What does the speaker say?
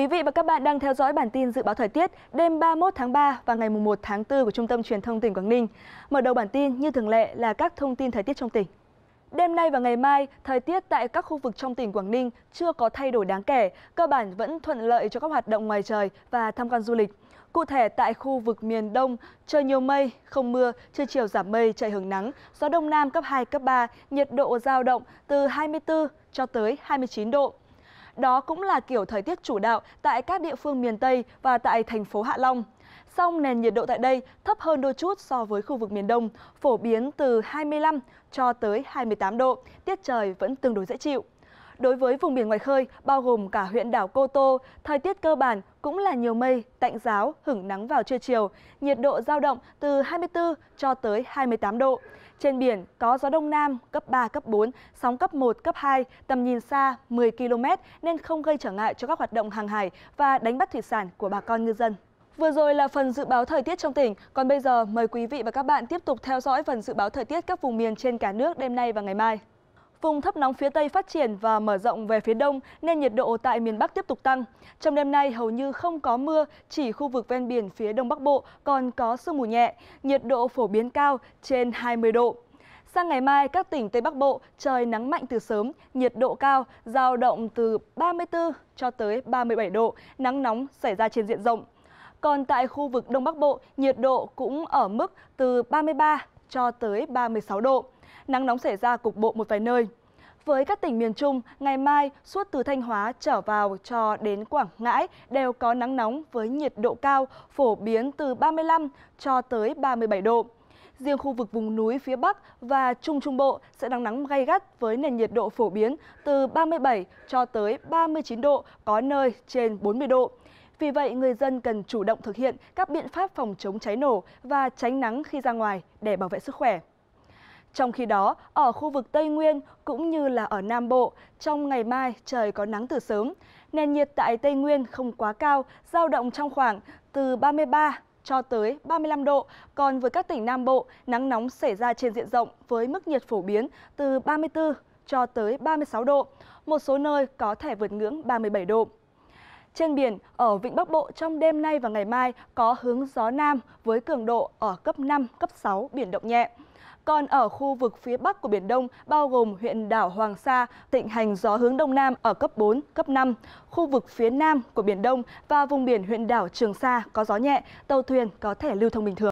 Quý vị và các bạn đang theo dõi bản tin dự báo thời tiết đêm 31 tháng 3 và ngày 1 tháng 4 của Trung tâm Truyền thông tỉnh Quảng Ninh. Mở đầu bản tin như thường lệ là các thông tin thời tiết trong tỉnh. Đêm nay và ngày mai, thời tiết tại các khu vực trong tỉnh Quảng Ninh chưa có thay đổi đáng kể, cơ bản vẫn thuận lợi cho các hoạt động ngoài trời và tham quan du lịch. Cụ thể tại khu vực miền Đông, trời nhiều mây, không mưa, trưa chiều giảm mây, trời hưởng nắng, gió đông nam cấp 2, cấp 3, nhiệt độ giao động từ 24 cho tới 29 độ. Đó cũng là kiểu thời tiết chủ đạo tại các địa phương miền Tây và tại thành phố Hạ Long. Song nền nhiệt độ tại đây thấp hơn đôi chút so với khu vực miền Đông, phổ biến từ 25 cho tới 28 độ, tiết trời vẫn tương đối dễ chịu. Đối với vùng biển ngoài khơi, bao gồm cả huyện đảo Cô Tô, thời tiết cơ bản cũng là nhiều mây, tạnh giáo, hứng nắng vào trưa chiều, nhiệt độ giao động từ 24 cho tới 28 độ. Trên biển có gió đông nam cấp 3, cấp 4, sóng cấp 1, cấp 2, tầm nhìn xa 10 km nên không gây trở ngại cho các hoạt động hàng hải và đánh bắt thủy sản của bà con ngư dân. Vừa rồi là phần dự báo thời tiết trong tỉnh, còn bây giờ mời quý vị và các bạn tiếp tục theo dõi phần dự báo thời tiết các vùng miền trên cả nước đêm nay và ngày mai. Vùng thấp nóng phía Tây phát triển và mở rộng về phía Đông nên nhiệt độ tại miền Bắc tiếp tục tăng. Trong đêm nay hầu như không có mưa, chỉ khu vực ven biển phía Đông Bắc Bộ còn có sương mù nhẹ, nhiệt độ phổ biến cao trên 20 độ. Sang ngày mai, các tỉnh Tây Bắc Bộ trời nắng mạnh từ sớm, nhiệt độ cao, giao động từ 34 cho tới 37 độ, nắng nóng xảy ra trên diện rộng. Còn tại khu vực Đông Bắc Bộ, nhiệt độ cũng ở mức từ 33 cho tới 36 độ. Nắng nóng xảy ra cục bộ một vài nơi. Với các tỉnh miền Trung, ngày mai suốt từ Thanh Hóa trở vào cho đến Quảng Ngãi đều có nắng nóng với nhiệt độ cao phổ biến từ 35 cho tới 37 độ. Riêng khu vực vùng núi phía Bắc và Trung Trung Bộ sẽ nắng nóng gay gắt với nền nhiệt độ phổ biến từ 37 cho tới 39 độ, có nơi trên 40 độ vì vậy người dân cần chủ động thực hiện các biện pháp phòng chống cháy nổ và tránh nắng khi ra ngoài để bảo vệ sức khỏe. Trong khi đó, ở khu vực Tây Nguyên cũng như là ở Nam Bộ, trong ngày mai trời có nắng từ sớm. Nền nhiệt tại Tây Nguyên không quá cao, giao động trong khoảng từ 33 cho tới 35 độ. Còn với các tỉnh Nam Bộ, nắng nóng xảy ra trên diện rộng với mức nhiệt phổ biến từ 34 cho tới 36 độ. Một số nơi có thể vượt ngưỡng 37 độ. Trên biển, ở Vịnh Bắc Bộ trong đêm nay và ngày mai có hướng gió Nam với cường độ ở cấp 5, cấp 6, biển động nhẹ. Còn ở khu vực phía bắc của Biển Đông, bao gồm huyện đảo Hoàng Sa, thịnh hành gió hướng Đông Nam ở cấp 4, cấp 5. Khu vực phía nam của Biển Đông và vùng biển huyện đảo Trường Sa có gió nhẹ, tàu thuyền có thể lưu thông bình thường.